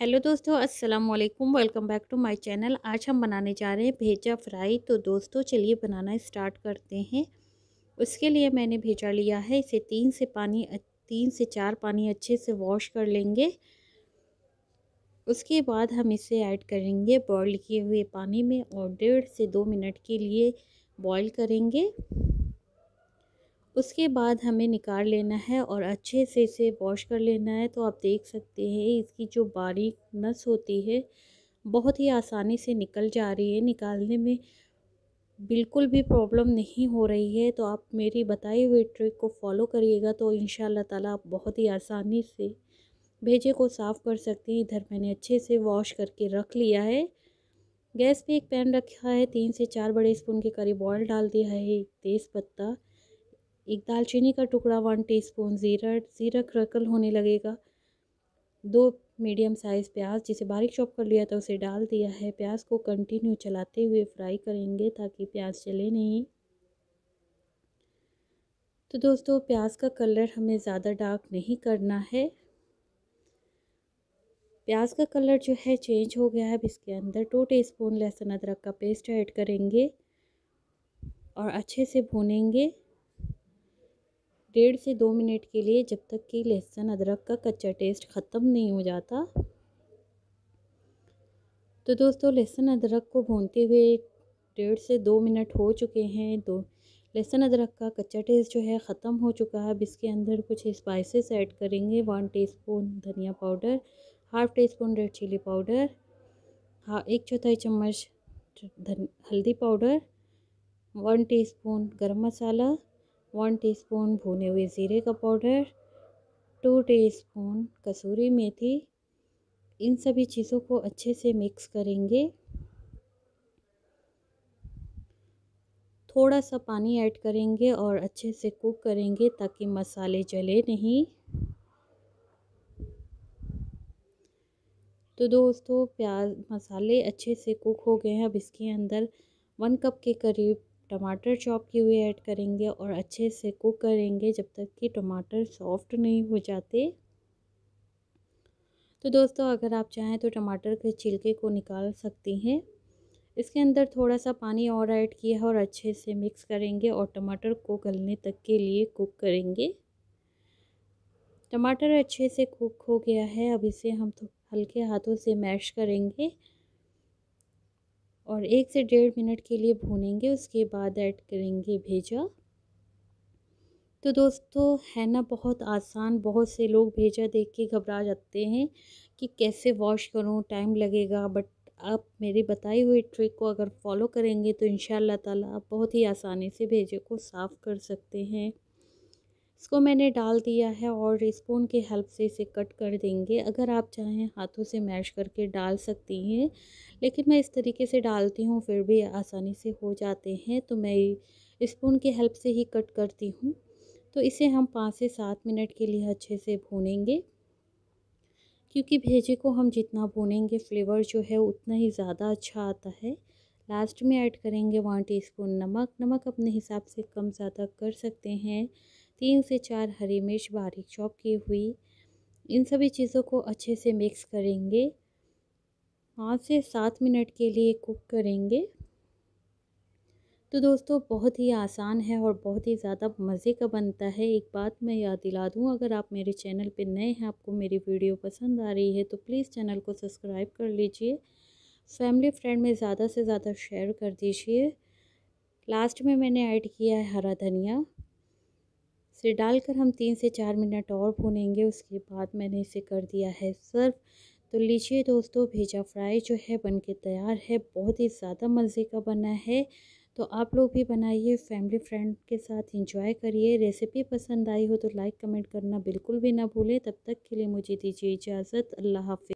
hello दोस्तों अस्सलाम वालेकुम welcome back to my channel आज हम बनाने जा रहे हैं भेजा फ्राई तो दोस्तों चलिए बनाना स्टार्ट करते हैं उसके लिए मैंने भेजा लिया है इसे तीन से पानी तीन से चार पानी अच्छे से वॉश कर लेंगे उसके बाद हम इसे ऐड करेंगे बॉईल किए हुए पानी में और डेढ़ से दो मिनट के लिए बॉयल करेंगे उसके बाद हमें निकाल लेना है और अच्छे से इसे वॉश कर लेना है तो आप देख सकते हैं इसकी जो बारीक नस होती है बहुत ही आसानी से निकल जा रही है निकालने में बिल्कुल भी प्रॉब्लम नहीं हो रही है तो आप मेरी बताई हुई ट्रिक को फॉलो करिएगा तो इन ताला आप बहुत ही आसानी से भेजे को साफ़ कर सकते हैं इधर मैंने अच्छे से वॉश करके रख लिया है गैस पे एक पैन रखा है तीन से चार बड़े स्पून के करीब ऑयल डाल दिया है एक पत्ता एक दालचीनी का टुकड़ा वन टीस्पून ज़ीरा ज़ीरा क्रकल होने लगेगा दो मीडियम साइज़ प्याज जिसे बारीक चॉप कर लिया था उसे डाल दिया है प्याज को कंटिन्यू चलाते हुए फ्राई करेंगे ताकि प्याज जले नहीं तो दोस्तों प्याज का कलर हमें ज़्यादा डार्क नहीं करना है प्याज का कलर जो है चेंज हो गया है अब इसके अंदर टू टीस्पून लहसुन अदरक का पेस्ट ऐड करेंगे और अच्छे से भूनेंगे डेढ़ से दो मिनट के लिए जब तक कि लहसुन अदरक का कच्चा टेस्ट ख़त्म नहीं हो जाता तो दोस्तों लहसुन अदरक को भूनते हुए डेढ़ से दो मिनट हो चुके हैं दो तो लहसुन अदरक का कच्चा टेस्ट जो है ख़त्म हो चुका है अब इसके अंदर कुछ स्पाइसेस ऐड करेंगे वन टीस्पून धनिया powder half teaspoon red chilli powder हाँ एक चौथाई चम्मच हल्दी पाउडर वन टीस्पून गरम मसाला वन टीस्पून भुने हुए ज़ीरे का पाउडर टू टीस्पून कसूरी मेथी इन सभी चीज़ों को अच्छे से मिक्स करेंगे थोड़ा सा पानी ऐड करेंगे और अच्छे से कुक करेंगे ताकि मसाले जले नहीं तो दोस्तों प्याज मसाले अच्छे से कुक हो गए हैं अब इसके अंदर वन कप के करीब टमाटर चॉप किए हुए ऐड करेंगे और अच्छे से कुक करेंगे जब तक कि टमाटर सॉफ्ट नहीं हो जाते तो दोस्तों अगर आप चाहें तो टमाटर के छिलके को निकाल सकती हैं इसके अंदर थोड़ा सा पानी और ऐड किया है और अच्छे से मिक्स करेंगे और टमाटर को गलने तक के लिए कुक करेंगे टमाटर अच्छे से कुक हो गया है अब इसे हम हल्के हाथों से मैश करेंगे और एक से डेढ़ मिनट के लिए भूनेंगे उसके बाद ऐड करेंगे भेजा तो दोस्तों है ना बहुत आसान बहुत से लोग भेजा देख के घबरा जाते हैं कि कैसे वॉश करूं टाइम लगेगा बट आप मेरी बताई हुई ट्रिक को अगर फॉलो करेंगे तो इन ताला आप बहुत ही आसानी से भेजे को साफ़ कर सकते हैं इसको मैंने डाल दिया है और स्पून के हेल्प से इसे कट कर देंगे अगर आप चाहें हाथों से मैश करके डाल सकती हैं लेकिन मैं इस तरीके से डालती हूँ फिर भी आसानी से हो जाते हैं तो मैं स्पून के हेल्प से ही कट करती हूँ तो इसे हम पाँच से सात मिनट के लिए अच्छे से भूनेंगे क्योंकि भेजे को हम जितना भूनेंगे फ्लेवर जो है उतना ही ज़्यादा अच्छा आता है लास्ट में ऐड करेंगे वन टीस्पून नमक नमक अपने हिसाब से कम ज़्यादा कर सकते हैं तीन से चार हरी मिर्च बारीक चॉप की हुई इन सभी चीज़ों को अच्छे से मिक्स करेंगे पाँच से सात मिनट के लिए कुक करेंगे तो दोस्तों बहुत ही आसान है और बहुत ही ज़्यादा मज़े का बनता है एक बात मैं याद दिला दूँ अगर आप मेरे चैनल पर नए हैं आपको मेरी वीडियो पसंद आ रही है तो प्लीज़ चैनल को सब्सक्राइब कर लीजिए फैमिली फ्रेंड में ज़्यादा से ज़्यादा शेयर कर दीजिए लास्ट में मैंने ऐड किया है हरा धनिया इसे डालकर हम तीन से चार मिनट और भूनेंगे उसके बाद मैंने इसे कर दिया है सर्व तो लीजिए दोस्तों भेजा फ्राई जो है बन के तैयार है बहुत ही ज़्यादा मज़े का बना है तो आप लोग भी बनाइए फैमिली फ्रेंड के साथ इंजॉय करिए रेसिपी पसंद आई हो तो लाइक कमेंट करना बिल्कुल भी ना भूलें तब तक के लिए मुझे दीजिए इजाज़त अल्लाह हाफि